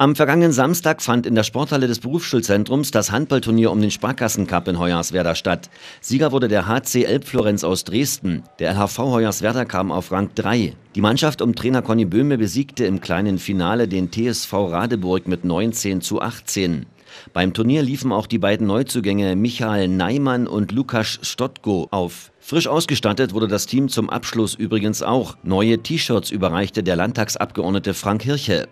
Am vergangenen Samstag fand in der Sporthalle des Berufsschulzentrums das Handballturnier um den Sparkassencup in Hoyerswerda statt. Sieger wurde der HC Elbflorenz aus Dresden. Der LHV Hoyerswerda kam auf Rang 3. Die Mannschaft um Trainer Conny Böhme besiegte im kleinen Finale den TSV Radeburg mit 19 zu 18. Beim Turnier liefen auch die beiden Neuzugänge Michael Neimann und Lukas Stottko auf. Frisch ausgestattet wurde das Team zum Abschluss übrigens auch. Neue T-Shirts überreichte der Landtagsabgeordnete Frank Hirche.